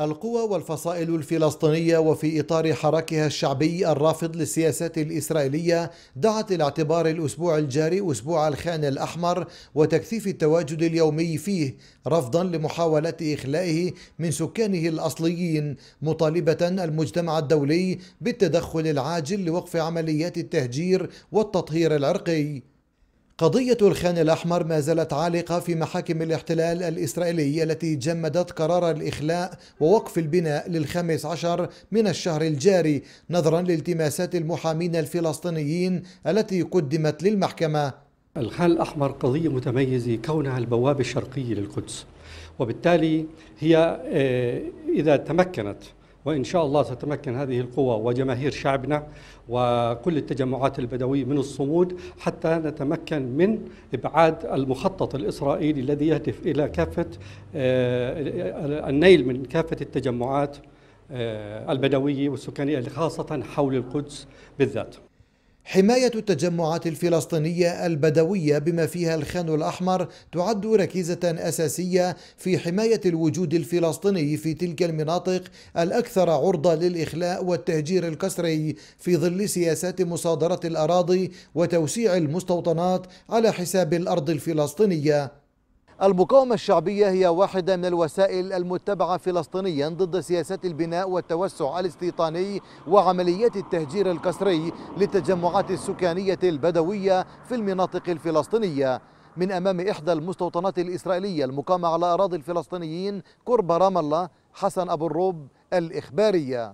القوى والفصائل الفلسطينية وفي إطار حراكها الشعبي الرافض للسياسات الإسرائيلية دعت الاعتبار الأسبوع الجاري أسبوع الخان الأحمر وتكثيف التواجد اليومي فيه رفضا لمحاولة إخلائه من سكانه الأصليين مطالبة المجتمع الدولي بالتدخل العاجل لوقف عمليات التهجير والتطهير العرقي قضية الخان الأحمر ما زالت عالقة في محاكم الاحتلال الإسرائيلي التي جمدت قرار الإخلاء ووقف البناء للخامس عشر من الشهر الجاري نظرا لالتماسات المحامين الفلسطينيين التي قدمت للمحكمة الخان الأحمر قضية متميزة كونها البوابة الشرقية للقدس وبالتالي هي آه، إذا تمكنت وإن شاء الله ستتمكن هذه القوى وجماهير شعبنا وكل التجمعات البدوية من الصمود حتى نتمكن من إبعاد المخطط الإسرائيلي الذي يهدف إلى كافة آه، النيل من كافة التجمعات آه، البدوية والسكانية خاصة حول القدس بالذات حماية التجمعات الفلسطينية البدوية بما فيها الخان الأحمر تعد ركيزة أساسية في حماية الوجود الفلسطيني في تلك المناطق الأكثر عرضة للإخلاء والتهجير القسري في ظل سياسات مصادرة الأراضي وتوسيع المستوطنات على حساب الأرض الفلسطينية المقاومة الشعبية هي واحدة من الوسائل المتبعة فلسطينيا ضد سياسات البناء والتوسع الاستيطاني وعمليات التهجير القسري للتجمعات السكانية البدوية في المناطق الفلسطينية من أمام إحدى المستوطنات الإسرائيلية المقامة على أراضي الفلسطينيين قرب رام الله حسن أبو الروب الإخبارية